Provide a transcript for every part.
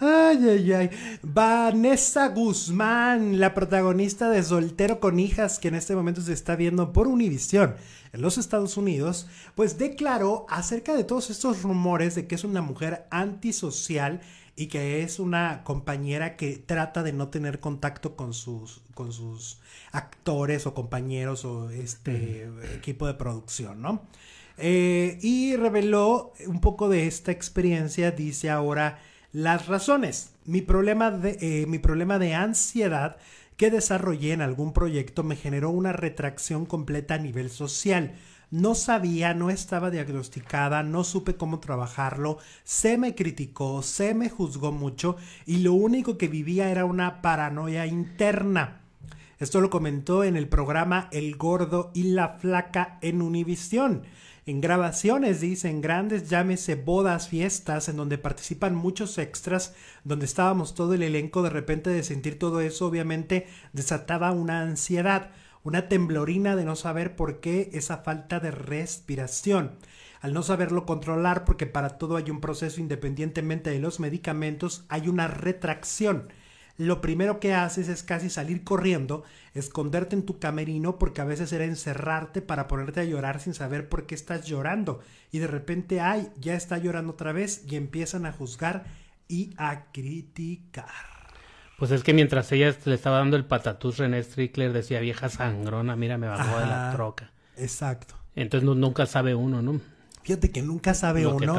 Ay, ay, ay. Vanessa Guzmán, la protagonista de Soltero con Hijas, que en este momento se está viendo por Univisión en los Estados Unidos, pues declaró acerca de todos estos rumores de que es una mujer antisocial y que es una compañera que trata de no tener contacto con sus, con sus actores o compañeros o este equipo de producción, ¿no? Eh, y reveló un poco de esta experiencia, dice ahora las razones. Eh, mi problema de, ansiedad que desarrollé en algún proyecto me generó una retracción completa a nivel social. No sabía, no estaba diagnosticada, no supe cómo trabajarlo, se me criticó, se me juzgó mucho y lo único que vivía era una paranoia interna. Esto lo comentó en el programa El Gordo y la Flaca en Univisión. En grabaciones, dicen, grandes, llámese bodas, fiestas, en donde participan muchos extras, donde estábamos todo el elenco, de repente de sentir todo eso, obviamente desataba una ansiedad, una temblorina de no saber por qué esa falta de respiración al no saberlo controlar, porque para todo hay un proceso independientemente de los medicamentos, hay una retracción lo primero que haces es casi salir corriendo, esconderte en tu camerino, porque a veces era encerrarte para ponerte a llorar sin saber por qué estás llorando. Y de repente, ay, ya está llorando otra vez y empiezan a juzgar y a criticar. Pues es que mientras ella le estaba dando el patatús, René Strickler decía, vieja sangrona, mira, me bajó de la troca. Exacto. Entonces nunca sabe uno, ¿no? Fíjate que nunca sabe uno.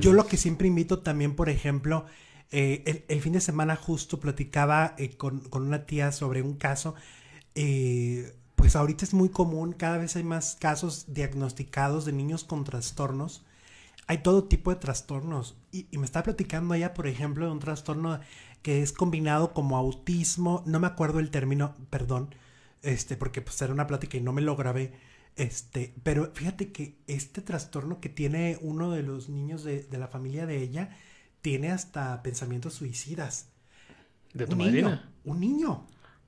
Yo lo que siempre invito también, por ejemplo, eh, el, fin de semana justo platicaba eh, con, una tía sobre un caso. Eh, pues ahorita es muy común, cada vez hay más casos diagnosticados de niños con trastornos. Hay todo tipo de trastornos. Y, me está platicando ella, por ejemplo, de un trastorno que es combinado como autismo. No me acuerdo el término, perdón, este, porque pues era una plática y no me lo grabé. Este, pero fíjate que este trastorno que tiene uno de los niños de, de la familia de ella, tiene hasta pensamientos suicidas. ¿De tu un Niño, un niño.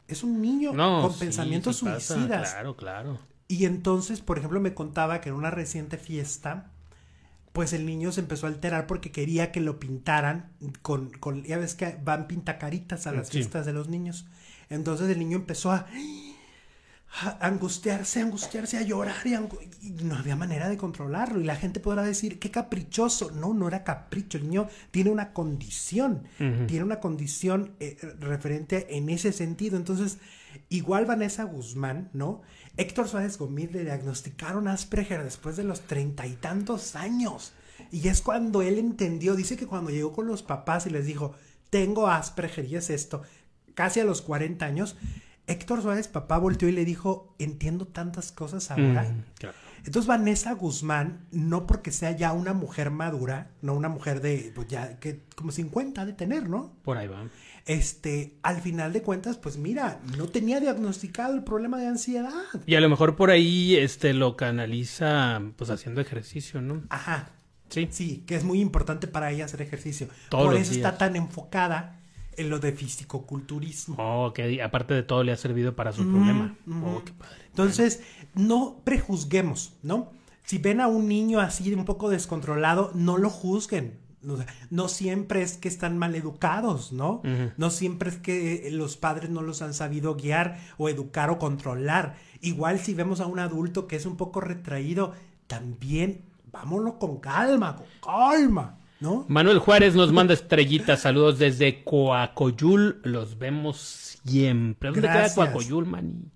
Es un niño con pensamientos suicidas. claro, claro. Y entonces, por ejemplo, me contaba que en una reciente fiesta, pues el niño se empezó a alterar porque quería que lo pintaran con, con ya ves que van pintacaritas a las fiestas de los niños. Entonces el niño empezó a angustiarse, angustiarse, a llorar y, no había manera de controlarlo. Y la gente podrá decir, qué caprichoso. No, no era capricho. El niño tiene una condición, tiene una condición eh, referente en ese sentido. Entonces, igual Vanessa Guzmán, ¿no? Héctor Suárez Gomil le diagnosticaron Asperger después de los treinta y tantos años. Y es cuando él entendió, dice que cuando llegó con los papás y les dijo, tengo Asperger y es esto, casi a los cuarenta años Héctor Suárez, papá, volteó y le dijo, entiendo tantas cosas mm, ahora. claro. Entonces Vanessa Guzmán, no porque sea ya una mujer madura, no una mujer de, pues ya, que como 50 de tener, ¿no? Por ahí va. Este, al final de cuentas, pues mira, no tenía diagnosticado el problema de ansiedad. Y a lo mejor por ahí, este, lo canaliza, pues haciendo ejercicio, ¿no? Ajá. Sí. Sí, que es muy importante para ella hacer ejercicio. por eso está tan enfocada en lo de fisicoculturismo. Oh, que aparte de todo le ha servido para su problema. Oh, qué padre. Entonces, no prejuzguemos, ¿no? Si ven a un niño así un poco descontrolado, no lo juzguen. no siempre es que están mal educados, ¿no? No siempre es que los padres no los han sabido guiar o educar o controlar. Igual si vemos a un adulto que es un poco retraído, también vámonos con calma, con calma. Manuel Juárez nos manda estrellitas, saludos desde Coacoyul, los vemos siempre. ¿Dónde queda Coacoyul, mani?